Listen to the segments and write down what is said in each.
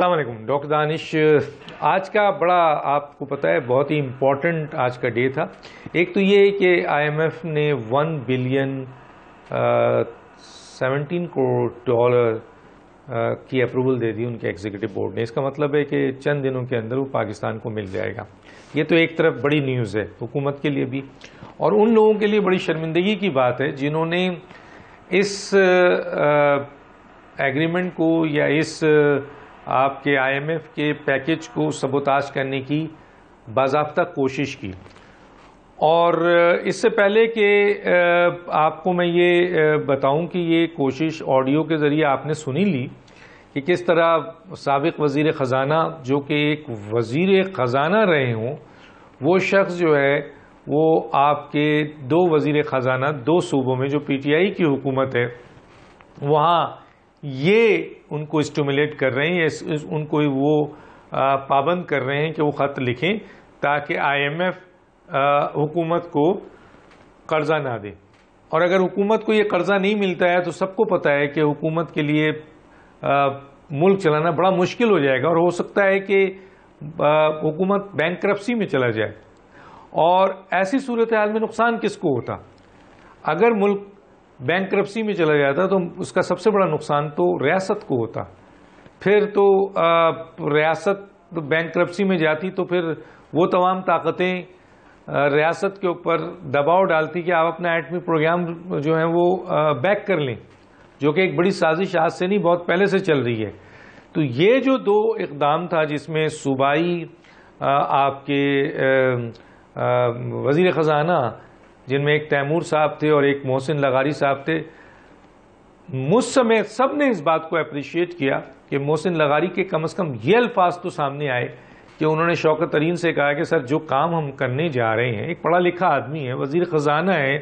अल्लाम डॉक्टर दानिश आज का बड़ा आपको पता है बहुत ही इम्पोर्टेंट आज का डे था एक तो ये कि आईएमएफ ने one billion seventeen crore dollar की अप्रूवल दे दी उनके एग्जीक्यूटिव बोर्ड ने इसका मतलब है कि चंद दिनों के अंदर वो पाकिस्तान को मिल जाएगा ये तो एक तरफ बड़ी न्यूज़ है हुकूमत के लिए भी और उन लोगों के लिए बड़ी शर्मिंदगी की बात है जिन्होंने इस एग्रीमेंट को या इस आ, आपके आईएमएफ के पैकेज को सबोताज करने की बाबा कोशिश की और इससे पहले कि आपको मैं ये बताऊं कि ये कोशिश ऑडियो के ज़रिए आपने सुनी ली कि किस तरह सबक वज़ी ख़ज़ाना जो कि एक वज़ी ख़ज़ाना रहे हों वो शख्स जो है वो आपके दो वज़ी ख़ज़ाना दो सूबों में जो पी टी आई की हुकूमत है वहाँ ये उनको स्टमुलेट कर रहे हैं या उनको वो पाबंद कर रहे हैं कि वो ख़त लिखें ताकि आईएमएफ हुकूमत को कर्ज़ा ना दे और अगर हुकूमत को ये कर्ज़ा नहीं मिलता है तो सबको पता है कि हुकूमत के लिए आ, मुल्क चलाना बड़ा मुश्किल हो जाएगा और हो सकता है कि हुकूमत बैंक्रप्सी में चला जाए और ऐसी सूरत हाल में नुकसान किसको होता अगर मुल्क बैंक में चला जाता तो उसका सबसे बड़ा नुकसान तो रियासत को होता फिर तो रियासत बैंक तो में जाती तो फिर वो तमाम ताकतें रियासत के ऊपर दबाव डालती कि आप अपना एटमी प्रोग्राम जो है वो बैक कर लें जो कि एक बड़ी साजिश आज से नहीं बहुत पहले से चल रही है तो ये जो दो इकदाम था जिसमें सूबाई आपके वज़ी ख़जाना जिनमें एक तैमूर साहब थे और एक मोहसिन लगारी साहब थे मुझ समय सब ने इस बात को अप्रिशिएट किया कि मोहसिन लगारी के कम अज़ कम ये अल्फाज तो सामने आए कि उन्होंने शौकत तरीन से कहा कि सर जो काम हम करने जा रहे हैं एक पढ़ा लिखा आदमी है वजीर ख़जाना है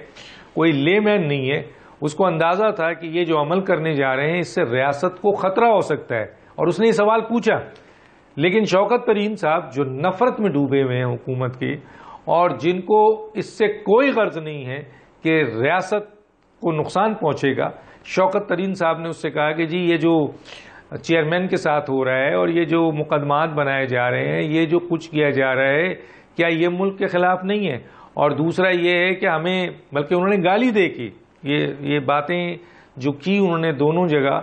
कोई लेमैन नहीं है उसको अंदाज़ा था कि ये जो अमल करने जा रहे हैं इससे रियासत को ख़तरा हो सकता है और उसने ये सवाल पूछा लेकिन शौकत तरीन साहब जो नफ़रत में डूबे हुए हैं हुकूमत के और जिनको इससे कोई गर्ज नहीं है कि रियासत को नुकसान पहुंचेगा शौकत तरीन साहब ने उससे कहा कि जी ये जो चेयरमैन के साथ हो रहा है और ये जो मुकदमात बनाए जा रहे हैं ये जो कुछ किया जा रहा है क्या ये मुल्क के ख़िलाफ़ नहीं है और दूसरा ये है कि हमें बल्कि उन्होंने गाली दे के ये ये बातें जो की उन्होंने दोनों जगह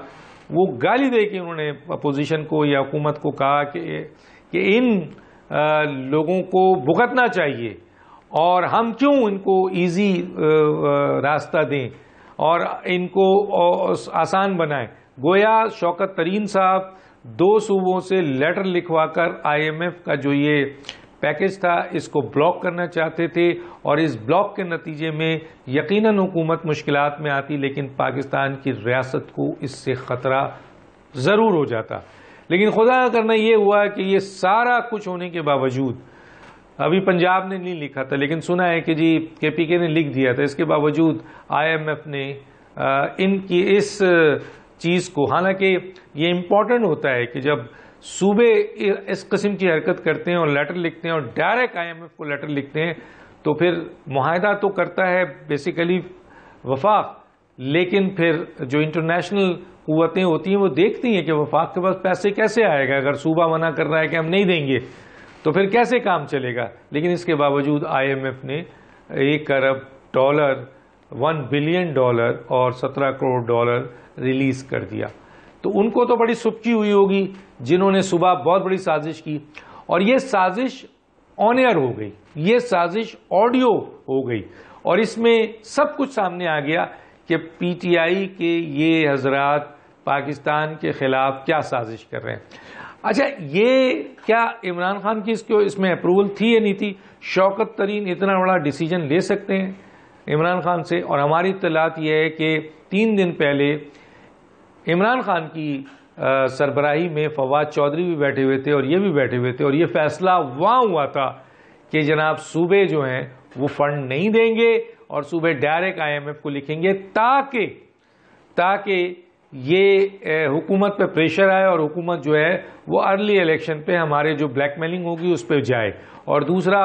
वो गाली दे के उन्होंने अपोजिशन को या हुकूमत को कहा कि कि इन लोगों को भुगतना चाहिए और हम क्यों इनको इजी रास्ता दें और इनको आसान बनाएं गोया शौकत तरीन साहब दो सूबों से लेटर लिखवाकर आईएमएफ का जो ये पैकेज था इसको ब्लॉक करना चाहते थे और इस ब्लॉक के नतीजे में यकीनन हुकूमत मुश्किल में आती लेकिन पाकिस्तान की रियासत को इससे ख़तरा ज़रूर हो जाता लेकिन खुदा का करना ये हुआ कि ये सारा कुछ होने के बावजूद अभी पंजाब ने नहीं लिखा था लेकिन सुना है कि जी के पी के ने लिख दिया था इसके बावजूद आईएमएफ ने इनकी इस चीज़ को हालांकि ये इम्पॉर्टेंट होता है कि जब सूबे इस किस्म की हरकत करते हैं और लेटर लिखते हैं और डायरेक्ट आईएमएफ को लेटर लिखते हैं तो फिर माहिदा तो करता है बेसिकली वफाक लेकिन फिर जो इंटरनेशनल कुतें होती हैं वो देखती हैं कि वफाक के पास पैसे कैसे आएगा अगर सूबा मना कर रहा है कि हम नहीं देंगे तो फिर कैसे काम चलेगा लेकिन इसके बावजूद आईएमएफ ने एक अरब डॉलर वन बिलियन डॉलर और सत्रह करोड़ डॉलर रिलीज कर दिया तो उनको तो बड़ी सुपची हुई होगी जिन्होंने सुबह बहुत बड़ी साजिश की और ये साजिश ऑन एयर हो गई ये साजिश ऑडियो हो गई और इसमें सब कुछ सामने आ गया कि पीटीआई के ये हजरात पाकिस्तान के खिलाफ क्या साजिश कर रहे हैं अच्छा ये क्या इमरान खान की इसको इसमें अप्रूवल थी या नहीं थी शौकत तरीन इतना बड़ा डिसीजन ले सकते हैं इमरान खान से और हमारी इतलात यह है कि तीन दिन पहले इमरान खान की सरबराही में फवाद चौधरी भी बैठे हुए थे और ये भी बैठे हुए थे और ये फैसला वहाँ हुआ था कि जनाब सूबे जो हैं वो फंड नहीं देंगे और सूबे डायरेक्ट आईएमएफ को लिखेंगे ताकि ताकि ये हुकूमत पे प्रेशर आए और हुकूमत जो है वो अर्ली इलेक्शन पे हमारे जो ब्लैकमेलिंग होगी उस पर जाए और दूसरा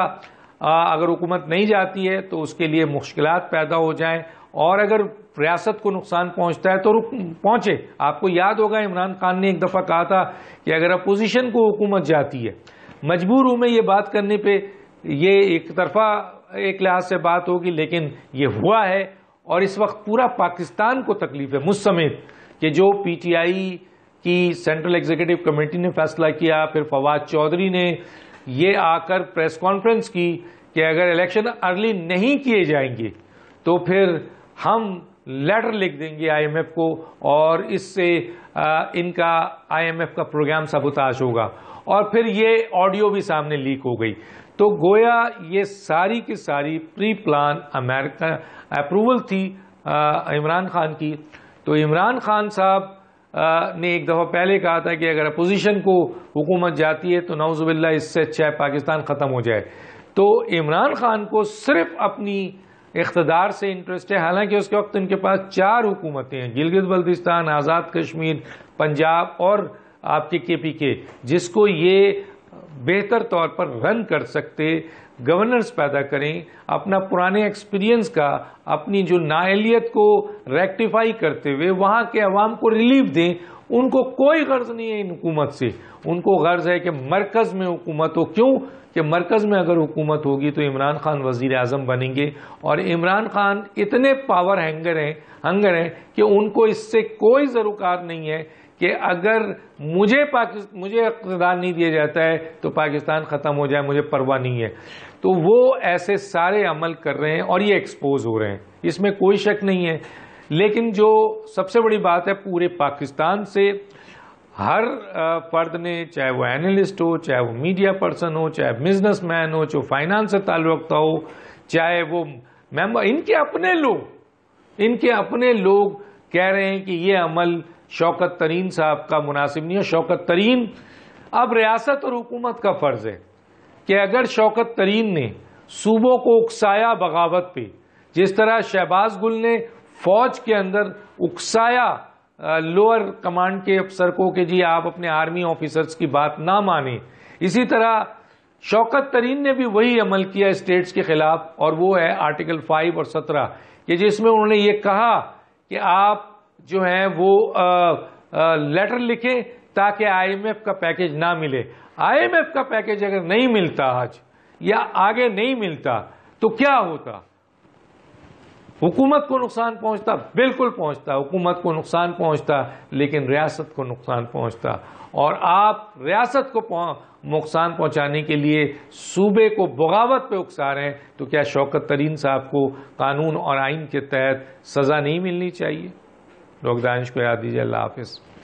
अगर हुकूमत नहीं जाती है तो उसके लिए मुश्किल पैदा हो जाएं और अगर रियासत को नुकसान पहुंचता है तो रुक पहुंचे आपको याद होगा इमरान खान ने एक दफ़ा कहा था कि अगर अपोजिशन को हुकूमत जाती है मजबूर हूं मैं ये बात करने पे ये एक तरफा एक लिहाज से बात होगी लेकिन ये हुआ है और इस वक्त पूरा पाकिस्तान को तकलीफ है मुझ समेत कि जो पीटीआई की सेंट्रल एग्जीक्यूटिव कमेटी ने फैसला किया फिर फवाद चौधरी ने ये आकर प्रेस कॉन्फ्रेंस की कि अगर इलेक्शन अर्ली नहीं किए जाएंगे तो फिर हम लेटर लिख देंगे आईएमएफ को और इससे इनका आईएमएफ का प्रोग्राम सबुताश होगा और फिर ये ऑडियो भी सामने लीक हो गई तो गोया ये सारी की सारी प्री प्लान अमेरिका अप्रूवल थी इमरान खान की तो इमरान खान साहब ने एक दफ़ा पहले कहा था कि अगर अपोजिशन को हुकूमत जाती है तो नवजुबिल्ला इससे अच्छा है पाकिस्तान ख़त्म हो जाए तो इमरान खान को सिर्फ अपनी इकतदार से इंटरेस्ट है हालांकि उसके वक्त उनके पास चार हुकूमतें हैं गिलगित बल्तिस्तान आज़ाद कश्मीर पंजाब और आपके के पी के जिसको ये बेहतर तौर पर रन कर सकते गवर्नर्स पैदा करें अपना पुराने एक्सपीरियंस का अपनी जो नाहलीत को रेक्टिफाई करते हुए वहाँ के अवाम को रिलीफ दें उनको कोई गर्ज नहीं है इन हुकूमत से उनको गर्ज है कि मरकज़ में हुकूमत हो क्यों कि मरकज़ में अगर हुकूमत होगी तो इमरान खान वजीर अजम बनेंगे और इमरान खान इतने पावर हैंगर हैं हंगर हैं कि उनको इससे कोई जरूकार नहीं है कि अगर मुझे पाकिस्तान मुझे इकतदार नहीं दिया जाता है तो पाकिस्तान ख़त्म हो जाए मुझे परवाह नहीं है तो वो ऐसे सारे अमल कर रहे हैं और ये एक्सपोज हो रहे हैं इसमें कोई शक नहीं है लेकिन जो सबसे बड़ी बात है पूरे पाकिस्तान से हर फर्द ने चाहे वो एनालिस्ट हो चाहे वो मीडिया पर्सन हो चाहे मैन हो चाहे फाइनेंस से ताल्लुक रखता हो चाहे वो मेंबर इनके अपने लोग इनके अपने लोग कह रहे हैं कि ये अमल शौकत तरीन साहब का मुनासिब नहीं है शौकत तरीन अब रियासत और हुकूमत का फ़र्ज़ है कि अगर शौकत तरीन ने सूबों को उकसाया बगावत पे जिस तरह शहबाज गुल ने फौज के अंदर उकसाया लोअर कमांड के अफसर को कि जी आप अपने आर्मी ऑफिसर्स की बात ना माने इसी तरह शौकत तरीन ने भी वही अमल किया स्टेट्स के खिलाफ और वो है आर्टिकल फाइव और सत्रह कि जिसमें उन्होंने ये कहा कि आप जो है वो आ, आ, लेटर लिखें ताकि आईएमएफ का पैकेज ना मिले आईएमएफ का पैकेज अगर नहीं मिलता आज या आगे नहीं मिलता तो क्या होता हुकूमत को नुकसान पहुंचता बिल्कुल पहुंचता हुकूमत को नुकसान पहुंचता लेकिन रियासत को नुकसान पहुंचता और आप रियासत को नुकसान पहुंचाने के लिए सूबे को बगावत पे उकसा रहे हैं तो क्या शौकत तरीन साहब को कानून और आइन के तहत सज़ा नहीं मिलनी चाहिए लोग दानिश को याद दीजिए अल्लाह हाफिज़